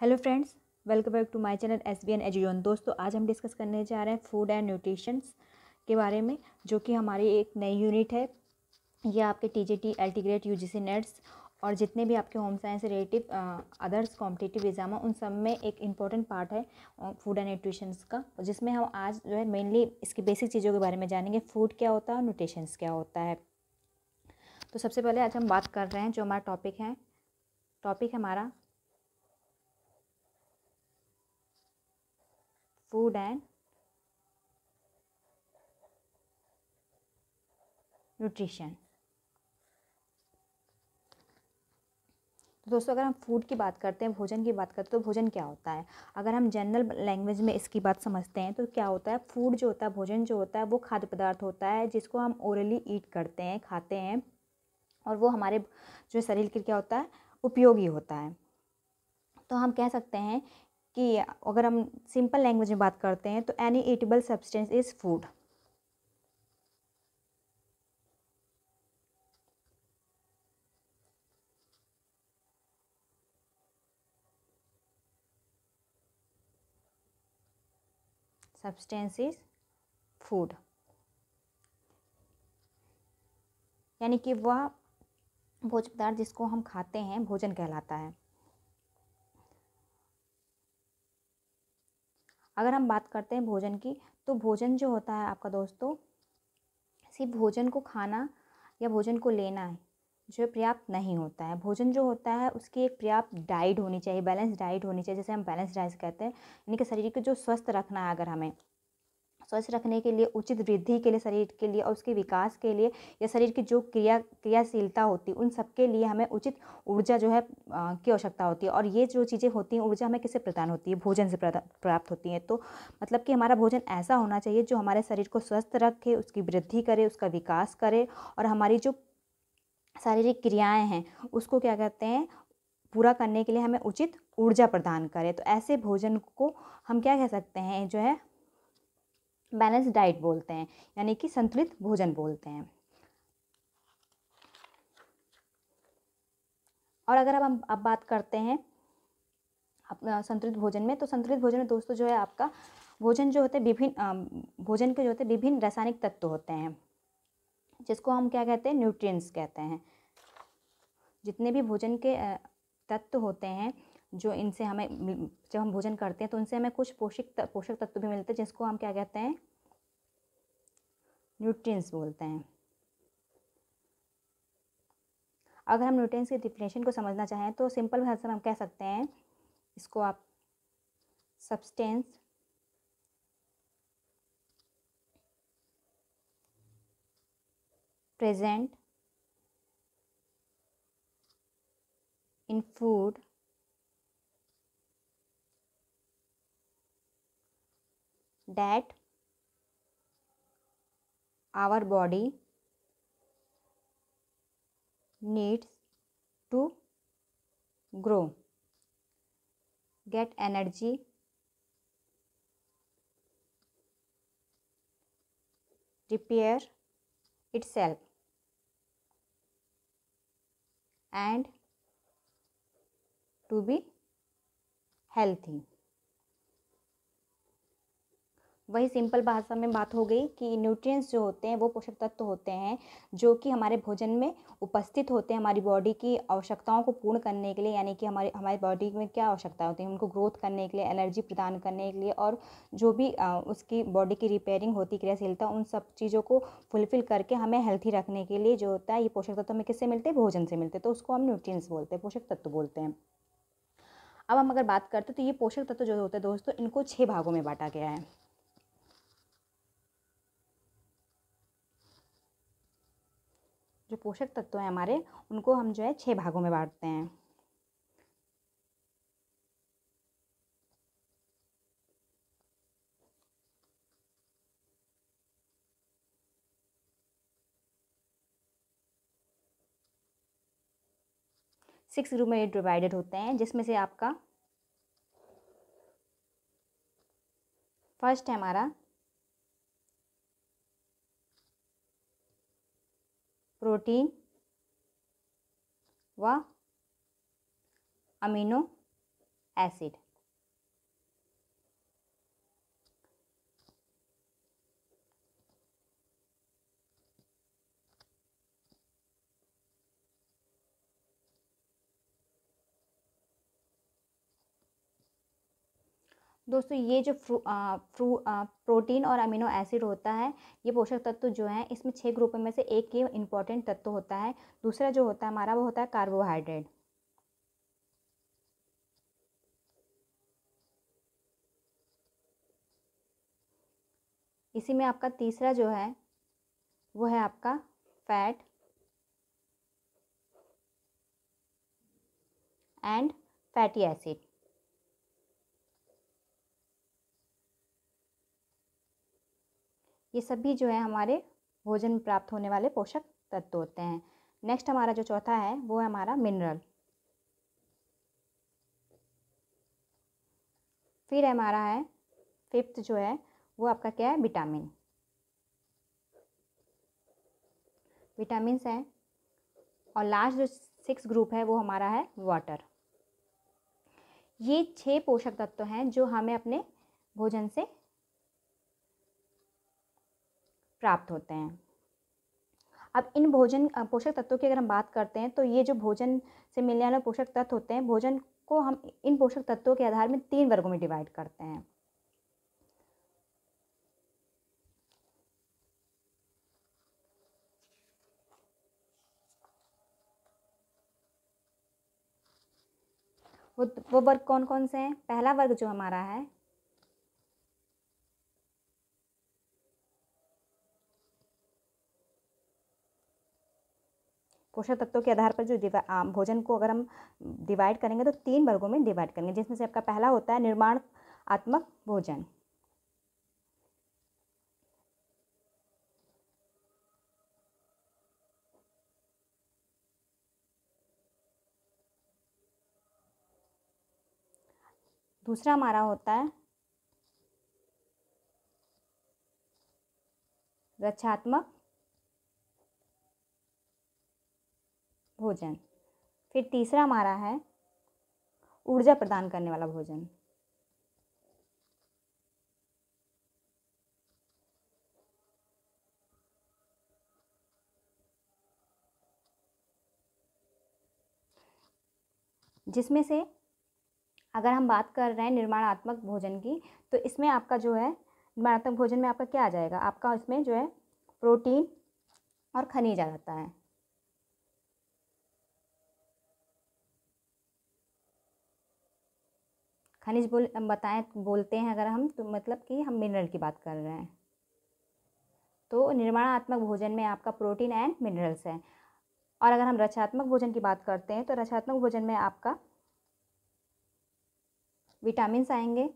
Hello friends welcome back to my channel S B N एजुन दोस्तों आज हम डिस्कस करने जा रहे हैं फूड एंड न्यूट्रिशंस के बारे में जो कि हमारी एक नई यूनिट है ये आपके T J T L T grade U G C nets और जितने भी आपके home science relative others competitive exam उन सब में एक इम्पॉर्टेंट पार्ट है फूड एंड न्यूट्रिशंस का जिसमें हम आज जो है मेनली इसकी बेसिक चीज़ों के बारे में जानेंगे फूड क्या होता है और न्यूट्रिशंस क्या होता है तो सबसे पहले आज हम बात कर रहे हैं जो हमारा टॉपिक है टॉपिक हमारा food and न्यूट्रिशन तो दोस्तों अगर हम फूड की बात करते हैं भोजन की बात करते हैं तो भोजन क्या होता है अगर हम जनरल लैंग्वेज में इसकी बात समझते हैं तो क्या होता है फूड जो होता है भोजन जो होता है वो खाद्य पदार्थ होता है जिसको हम ओरली ईट करते हैं खाते हैं और वो हमारे जो शरीर के क्या होता है उपयोगी होता है तो हम कह सकते हैं कि अगर हम सिंपल लैंग्वेज में बात करते हैं तो any edible substance is food substance is food यानी कि वह भोज पदार्थ जिसको हम खाते हैं भोजन कहलाता है अगर हम बात करते हैं भोजन की तो भोजन जो होता है आपका दोस्तों सिर्फ भोजन को खाना या भोजन को लेना है जो पर्याप्त नहीं होता है भोजन जो होता है उसकी एक पर्याप्त डाइट होनी चाहिए बैलेंस डाइट होनी चाहिए जैसे हम बैलेंस डाइट कहते हैं यानी कि शरीर को जो स्वस्थ रखना है अगर हमें स्वस्थ रखने के लिए उचित वृद्धि के लिए शरीर के लिए और उसके विकास के लिए या शरीर की जो क्रिया क्रियाशीलता होती है उन सबके लिए हमें उचित ऊर्जा जो है की आवश्यकता होती है और ये जो चीज़ें होती हैं ऊर्जा हमें किससे प्रदान होती है भोजन से प्राप्त होती है तो मतलब कि हमारा भोजन ऐसा होना चाहिए जो हमारे शरीर को स्वस्थ रखे उसकी वृद्धि करे उसका विकास करे और हमारी जो शारीरिक क्रियाएँ हैं उसको क्या कहते हैं पूरा करने के लिए हमें उचित ऊर्जा प्रदान करे तो ऐसे भोजन को हम क्या कह सकते हैं जो है बैलेंस डाइट बोलते हैं यानी कि संतुलित भोजन बोलते हैं और अगर अब हम अब बात करते हैं अपना संतुलित भोजन में तो संतुलित भोजन में दोस्तों जो है आपका भोजन जो होते हैं विभिन्न भोजन के जो होते हैं विभिन्न रासायनिक तत्व होते हैं जिसको हम क्या कहते हैं न्यूट्रिएंट्स कहते हैं जितने भी भोजन के तत्व होते हैं जो इनसे हमें जब हम भोजन करते हैं तो इनसे हमें कुछ पोषक पोषक तत्व भी मिलते हैं जिसको हम क्या कहते हैं न्यूट्रिएंट्स बोलते हैं अगर हम न्यूट्रिएंट्स के डिफिनेशन को समझना चाहें तो सिंपल भाषा में हम कह सकते हैं इसको आप substance present in food that our body needs to grow get energy repair itself and to be healthy वही सिंपल भाषा में बात हो गई कि न्यूट्रिएंट्स जो होते हैं वो पोषक तत्व होते हैं जो कि हमारे भोजन में उपस्थित होते हैं हमारी बॉडी की आवश्यकताओं को पूर्ण करने के लिए यानी कि हमारे हमारी बॉडी में क्या आवश्यकता होती है उनको ग्रोथ करने के लिए एनर्जी प्रदान करने के लिए और जो भी आ, उसकी बॉडी की रिपेयरिंग होती क्रियाशीलता उन सब चीज़ों को फुलफिल करके हमें हेल्थी रखने के लिए जो होता है ये पोषक तत्व हमें किससे मिलते हैं भोजन से मिलते हैं तो उसको हम न्यूट्रियस बोलते हैं पोषक तत्व बोलते हैं अब हम अगर बात करते हैं तो ये पोषक तत्व जो होते हैं दोस्तों इनको छः भागों में बांटा गया है पोषक तत्व हैं हमारे उनको हम जो है छः भागों में बांटते हैं सिक्स ग्रुप में डिवाइडेड होते हैं जिसमें से आपका फर्स्ट है हमारा प्रोटीन व अमीनो एसिड दोस्तों ये जो फ्रू आ, फ्रू आ, प्रोटीन और अमीनो एसिड होता है ये पोषक तत्व जो है इसमें छह ग्रुपों में से एक ही इम्पॉर्टेंट तत्व होता है दूसरा जो होता है हमारा वो होता है कार्बोहाइड्रेट इसी में आपका तीसरा जो है वो है आपका फैट एंड फैटी एसिड ये सभी जो है हमारे भोजन में प्राप्त होने वाले पोषक तत्व होते हैं नेक्स्ट हमारा जो चौथा है वो है हमारा मिनरल फिर हमारा है फिफ्थ जो है वो आपका क्या है विटामिन विटामिन है और लास्ट जो सिक्स ग्रुप है वो हमारा है वाटर ये छह पोषक तत्व हैं जो हमें अपने भोजन से प्राप्त होते हैं अब इन भोजन पोषक तत्वों की अगर हम बात करते हैं तो ये जो भोजन से मिलने वाले पोषक तत्व होते हैं भोजन को हम इन पोषक तत्वों के आधार में तीन वर्गों में डिवाइड करते हैं वो वो वर्ग कौन कौन से हैं पहला वर्ग जो हमारा है पोषण तत्वों के आधार पर जो भोजन को अगर हम डिवाइड करेंगे तो तीन वर्गों में डिवाइड करेंगे जिसमें से आपका पहला होता है निर्माण आत्मक भोजन दूसरा हमारा होता है रक्षात्मक भोजन फिर तीसरा हमारा है ऊर्जा प्रदान करने वाला भोजन जिसमें से अगर हम बात कर रहे हैं निर्माणात्मक भोजन की तो इसमें आपका जो है निर्माणात्मक भोजन में आपका क्या आ जाएगा आपका इसमें जो है प्रोटीन और खनिज आ जाता है खनिज बोल बताएं बोलते हैं अगर हम तो मतलब कि हम मिनरल की बात कर रहे हैं तो निर्माणात्मक भोजन में आपका प्रोटीन एंड मिनरल्स हैं और अगर हम रचनात्मक भोजन की बात करते हैं तो रचनात्मक भोजन में आपका विटामिन्स आएंगे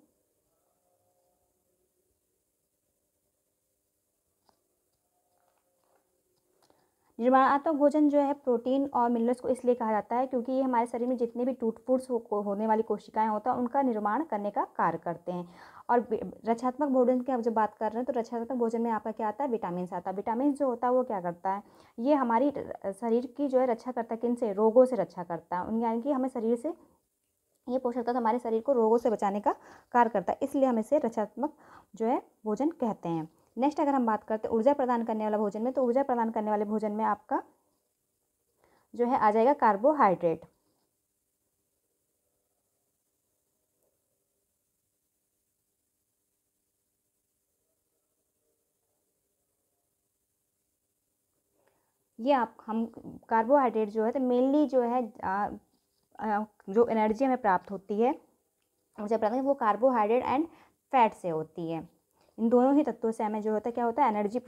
निर्माणात्मक भोजन जो है प्रोटीन और मिनरल्स को इसलिए कहा जाता है क्योंकि ये हमारे शरीर में जितने भी टूट फूट हो, होने वाली कोशिकाएं होता है उनका निर्माण करने का कार्य करते हैं और रचात्मक भोजन की अब जब बात कर रहे हैं तो रक्षात्मक भोजन में आपका क्या आता है विटामिन आता है विटामिन जो होता है वो क्या करता है ये हमारी शरीर की जो है रक्षा करता है किन से रोगों से रक्षा करता है यानी कि हमें शरीर से ये पोषक तत्व हमारे शरीर को रोगों से बचाने का कार्य करता है इसलिए हम इसे रचात्मक जो है भोजन कहते हैं नेक्स्ट अगर हम बात करते हैं ऊर्जा प्रदान करने वाला भोजन में तो ऊर्जा प्रदान करने वाले भोजन में आपका जो है आ जाएगा कार्बोहाइड्रेट ये आप हम कार्बोहाइड्रेट जो है तो मेनली जो है आ, आ, जो एनर्जी हमें प्राप्त होती है ऊर्जा प्राप्त वो कार्बोहाइड्रेट एंड फैट से होती है इन दोनों ही तत्वों से हमें जो होता है क्या होता है एनर्जी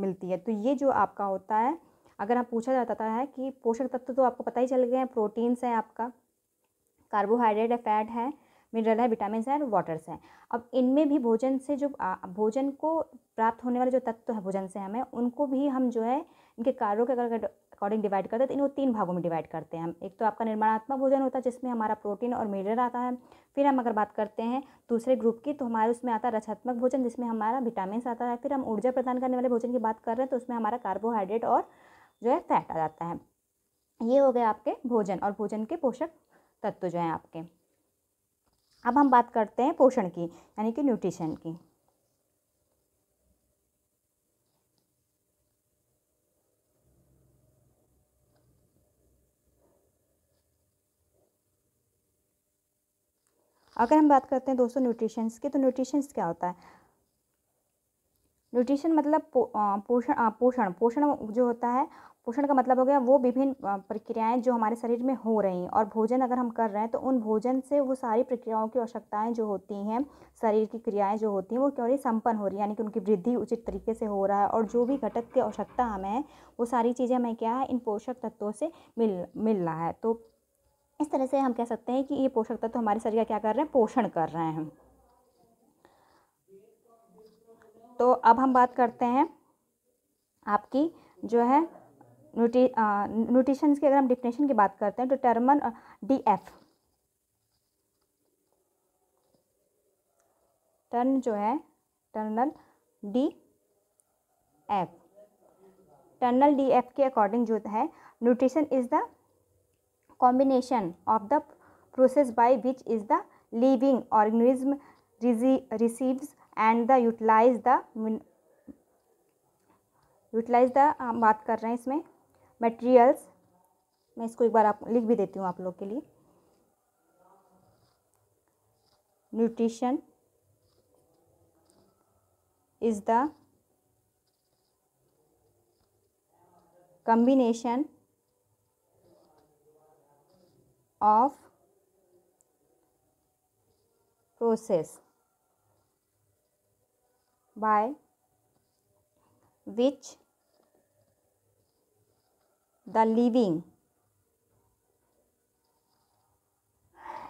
मिलती है तो ये जो आपका होता है अगर आप पूछा जाता है कि पोषक तत्व तो आपको पता ही चल गए हैं प्रोटीन्स हैं आपका कार्बोहाइड्रेट है फैट है मिनरल है विटामिन है और वाटर्स हैं अब इनमें भी भोजन से जो भोजन को प्राप्त होने वाले जो तत्व है भोजन से हमें उनको भी हम जो है इनके कार्यों के अगर अकॉर्डिंग डिवाइड करते हैं तो इनको तीन भागों में डिवाइड करते हैं हम एक तो आपका निर्माणात्मक भोजन होता है जिसमें हमारा प्रोटीन और मिनरल आता है फिर हम अगर बात करते हैं दूसरे ग्रुप की तो हमारे उसमें आता है रचात्मक भोजन जिसमें हमारा विटामिन आता है फिर हम ऊर्जा प्रदान करने वाले भोजन की बात कर रहे हैं तो उसमें हमारा कार्बोहाइड्रेट और जो है फैट आ जाता है ये हो गए आपके भोजन और भोजन के पोषक तत्व जो हैं आपके अब हम बात करते हैं पोषण की यानी कि न्यूट्रिशन की अगर हम बात करते हैं दोस्तों न्यूट्रिशंस की तो न्यूट्रिशंस क्या होता है न्यूट्रिशन मतलब पोषण पोषण पोषण जो होता है पोषण का मतलब हो गया वो विभिन्न प्रक्रियाएं जो हमारे शरीर में हो रही हैं और भोजन अगर हम कर रहे हैं तो उन भोजन से वो सारी प्रक्रियाओं की आवश्यकताएं जो होती हैं शरीर की क्रियाएं जो होती हैं वो क्यों रही संपन्न हो रही है यानी कि उनकी वृद्धि उचित तरीके से हो रहा है और जो भी घटक की आवश्यकता हमें है वो सारी चीज़ें हमें क्या है इन पोषक तत्वों से मिल मिल रहा है तो इस तरह से हम कह सकते हैं कि ये पोषक तत्व तो हमारे शरीर का क्या कर रहे हैं पोषण कर रहे हैं तो अब हम बात करते हैं आपकी जो है न्यूट्री न्यूट्रिशन की अगर हम डिफिनेशन की बात करते हैं तो टर्मन डी एफ टर्न जो है Turnal D F Turnal D F के अकॉर्डिंग जो है nutrition is the combination of the process by which is the living organism receives and the utilize the utilize the हम बात कर रहे हैं इसमें मटेरियल्स मैं इसको एक बार आप लिख भी देती हूँ आप लोग के लिए nutrition is the combination of process by which the living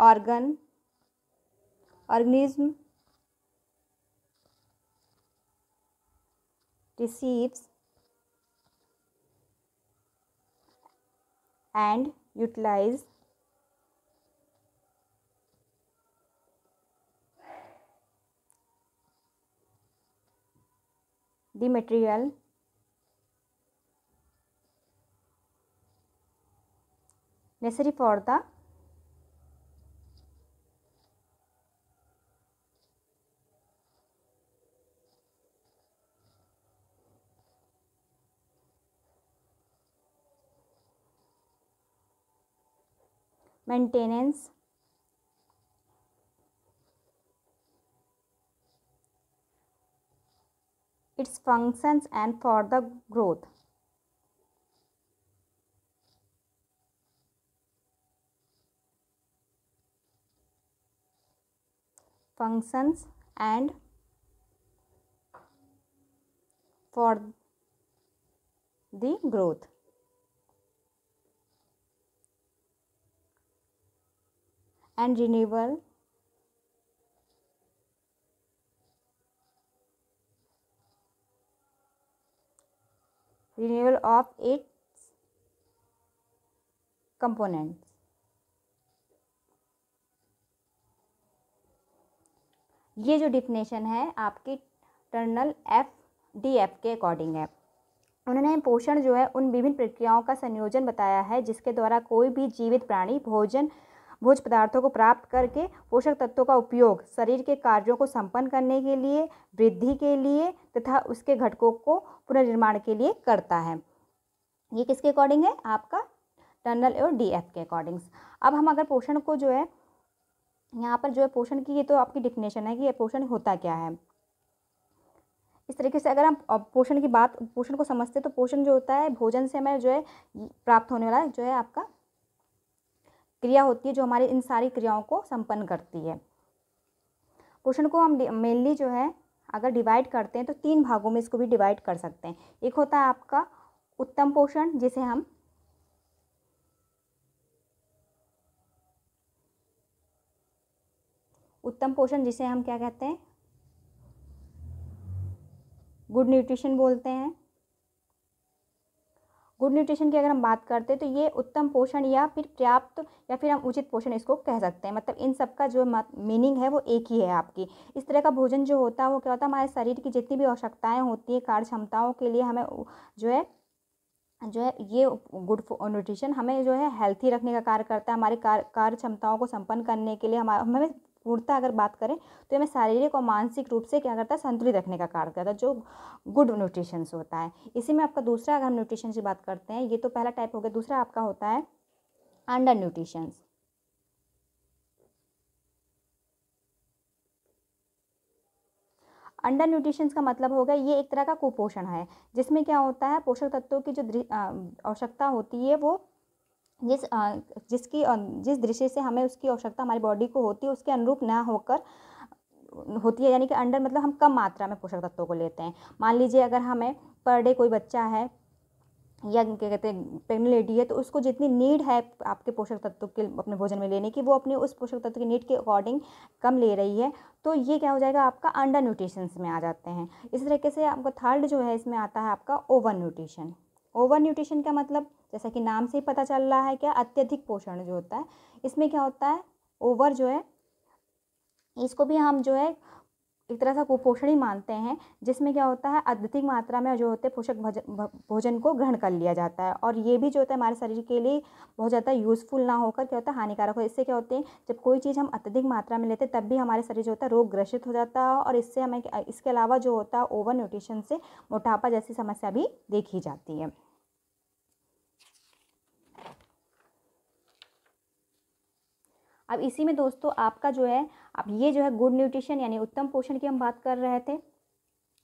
organ organism receives and utilizes the material necessary for the maintenance its functions and for the growth. Functions and for the growth. And renewal renewal of its components. ये जो definition है आपकी Turnal F D F के according है उन्होंने पोषण जो है उन विभिन्न प्रक्रियाओं का संयोजन बताया है जिसके द्वारा कोई भी जीवित प्राणी भोजन भोज पदार्थों को प्राप्त करके पोषक तत्वों का उपयोग शरीर के कार्यों को संपन्न करने के लिए वृद्धि के लिए तथा उसके घटकों को पुनर्निर्माण के लिए करता है ये किसके अकॉर्डिंग है आपका टनल और डी के अकॉर्डिंग्स अब हम अगर पोषण को जो है यहाँ पर जो है पोषण की ये तो आपकी डिफिनेशन है कि ये पोषण होता क्या है इस तरीके से अगर हम पोषण की बात पोषण को समझते हैं तो पोषण जो होता है भोजन से हमें जो है प्राप्त होने वाला जो है आपका क्रिया होती है जो हमारे इन सारी क्रियाओं को संपन्न करती है पोषण को हम मेनली जो है अगर डिवाइड करते हैं तो तीन भागों में इसको भी डिवाइड कर सकते हैं एक होता है आपका उत्तम पोषण जिसे हम उत्तम पोषण जिसे हम क्या कहते हैं गुड न्यूट्रिशन बोलते हैं गुड न्यूट्रिशन की अगर हम बात करते हैं तो ये उत्तम पोषण या फिर पर्याप्त या फिर हम उचित पोषण इसको कह सकते हैं मतलब इन सब का जो मीनिंग है वो एक ही है आपकी इस तरह का भोजन जो होता है वो क्या होता है हमारे शरीर की जितनी भी आवश्यकताएँ होती हैं कार्य क्षमताओं के लिए हमें जो है जो है ये गुड न्यूट्रिशन हमें जो है हेल्थी रखने का कार्य करता है हमारी कार्य कार्य क्षमताओं को संपन्न करने के लिए हमारे हमें पूर्णता अगर बात करें तो हमें शारीरिक और मानसिक रूप से क्या करता है संतुलित रखने का कार्य करता है जो गुड न्यूट्रिशन होता है इसी में आपका दूसरा अगर हम न्यूट्रिशन की बात करते हैं ये तो पहला टाइप हो गया दूसरा आपका होता है अंडर न्यूट्रिशंस अंडर न्यूट्रिशन का मतलब होगा ये एक तरह का कुपोषण है जिसमें क्या होता है पोषक तत्वों की जो आवश्यकता होती है वो जिस जिसकी जिस दृश्य से हमें उसकी आवश्यकता हमारी बॉडी को होती है उसके अनुरूप ना होकर होती है यानी कि अंडर मतलब हम कम मात्रा में पोषक तत्वों को लेते हैं मान लीजिए अगर हमें पर डे कोई बच्चा है या क्या कहते हैं प्रेगनेंट लेडी है तो उसको जितनी नीड है आपके पोषक तत्व के अपने भोजन में लेने की वो अपने उस पोषक तत्व की नीड के अकॉर्डिंग कम ले रही है तो ये क्या हो जाएगा आपका अंडर न्यूट्रिशंस में आ जाते हैं इस तरीके से आपका थर्ड जो है इसमें आता है आपका ओवर न्यूट्रिशन ओवर न्यूट्रिशन का मतलब जैसा कि नाम से ही पता चल रहा है क्या अत्यधिक पोषण जो होता है इसमें क्या होता है ओवर जो है इसको भी हम जो है एक तरह से कुपोषण ही मानते हैं जिसमें क्या होता है अत्यधिक मात्रा में जो होते हैं पोषक भोजन को ग्रहण कर लिया जाता है और ये भी जो होता है हमारे शरीर के लिए बहुत ज़्यादा यूज़फुल ना होकर क्या होता है हानिकारक हो इससे क्या होते हैं जब कोई चीज़ हम अत्यधिक मात्रा में लेते तब भी हमारे शरीर जो होता है रोग ग्रसित हो जाता है और इससे हमें इसके अलावा जो होता है ओवर न्यूट्रिशन से मोटापा जैसी समस्या भी देखी जाती है अब इसी में दोस्तों आपका जो है अब ये जो है गुड न्यूट्रिशन यानी उत्तम पोषण की हम बात कर रहे थे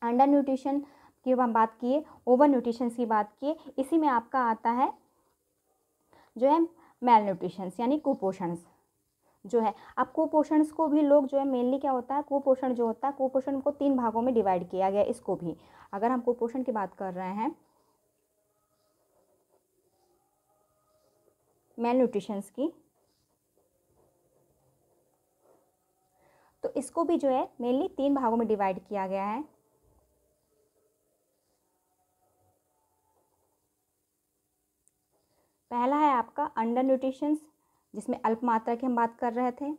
अंडर न्यूट्रिशन की हम बात किए ओवर न्यूट्रिशन की बात किए इसी में आपका आता है जो है मेल न्यूट्रिशंस यानी कुपोषण जो है अब कुपोषणस को भी लोग जो है मेनली क्या होता है कुपोषण जो होता है कुपोषण को तीन भागों में डिवाइड किया गया इसको भी अगर हम कुपोषण की बात कर रहे हैं मेल न्यूट्रिशंस की तो इसको भी जो है मेनली तीन भागों में डिवाइड किया गया है पहला है आपका अंडर न्यूट्रिशंस जिसमें अल्प मात्रा की हम बात कर रहे थे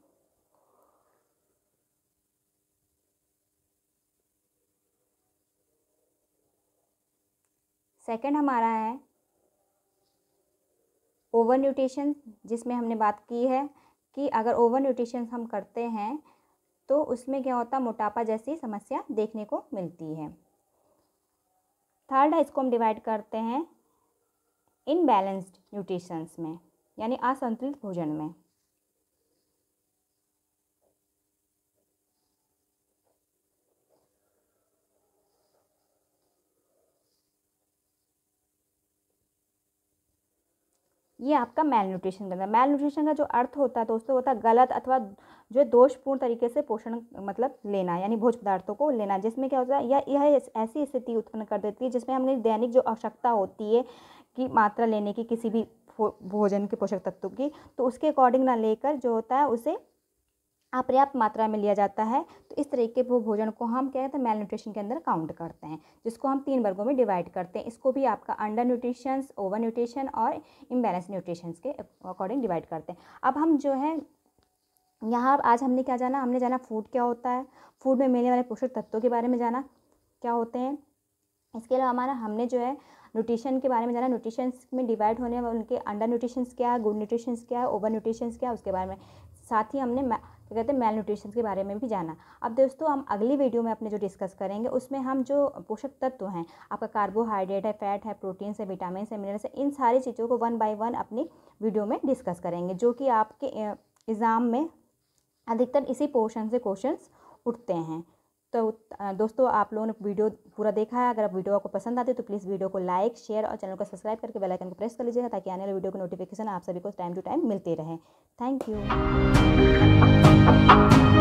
सेकंड हमारा है ओवर न्यूट्रिशन जिसमें हमने बात की है कि अगर ओवर न्यूट्रिशन हम करते हैं तो उसमें क्या होता है मोटापा जैसी समस्या देखने को मिलती है थर्ड है इसको हम डिवाइड करते हैं इनबैलेंस्ड न्यूट्रिशंस में यानी असंतुलित भोजन में ये आपका मेल न्यूट्रिशन का मेल न्यूट्रिशन का जो अर्थ होता है दोस्तों होता है गलत अथवा जो है दोषपूर्ण तरीके से पोषण मतलब लेना यानी भोज पदार्थों को लेना जिसमें क्या होता है या यह ऐसी स्थिति उत्पन्न कर देती है जिसमें हमने दैनिक जो आवश्यकता होती है कि मात्रा लेने की किसी भी भोजन के पोषक तत्व की तो उसके अकॉर्डिंग ना लेकर जो होता है उसे अपर्याप्त मात्रा में लिया जाता है तो इस तरीके के भोजन को हम क्या कहते हैं मेल न्यूट्रिशन के अंदर काउंट करते हैं जिसको हम तीन वर्गों में डिवाइड करते हैं इसको भी आपका अंडर न्यूट्रिशंस ओवर न्यूट्रिशन और इम्बेलेंस न्यूट्रिशंस के अकॉर्डिंग डिवाइड करते हैं अब हम जो है यहाँ आज हमने क्या जाना हमने जाना फूड क्या होता है फूड में मिलने वाले पोषक तत्वों के बारे में जाना क्या होते हैं इसके अलावा हमारा हमने जो है न्यूट्रिशन के बारे में जाना न्यूट्रिशंस में डिवाइड होने वाले उनके अंडर न्यूट्रिशंस क्या है गुड न्यूट्रिशंस क्या है ओवर न्यूट्रिशंस क्या है उसके बारे में साथ ही हमने क्या कहते हैं मेल न्यूट्रिशन के बारे में भी जाना अब दोस्तों हम अगली वीडियो में अपने जो डिस्कस करेंगे उसमें हम जो पोषक तत्व हैं आपका कार्बोहाइड्रेट है फैट है प्रोटीन है विटामिन है मिनरल्स है इन सारी चीज़ों को वन बाई वन अपनी वीडियो में डिस्कस करेंगे जो कि आपके एग्ज़ाम में अधिकतर इसी पोर्शन से क्वेश्चंस उठते हैं तो दोस्तों आप लोगों ने वीडियो पूरा देखा है अगर आप वीडियो आपको पसंद आते तो प्लीज़ वीडियो को लाइक शेयर और चैनल को सब्सक्राइब करके बेल आइकन को प्रेस कर लीजिएगा ताकि आने वाले वीडियो के नोटिफिकेशन आप सभी को टाइम टू टाइम मिलते रहे थैंक यू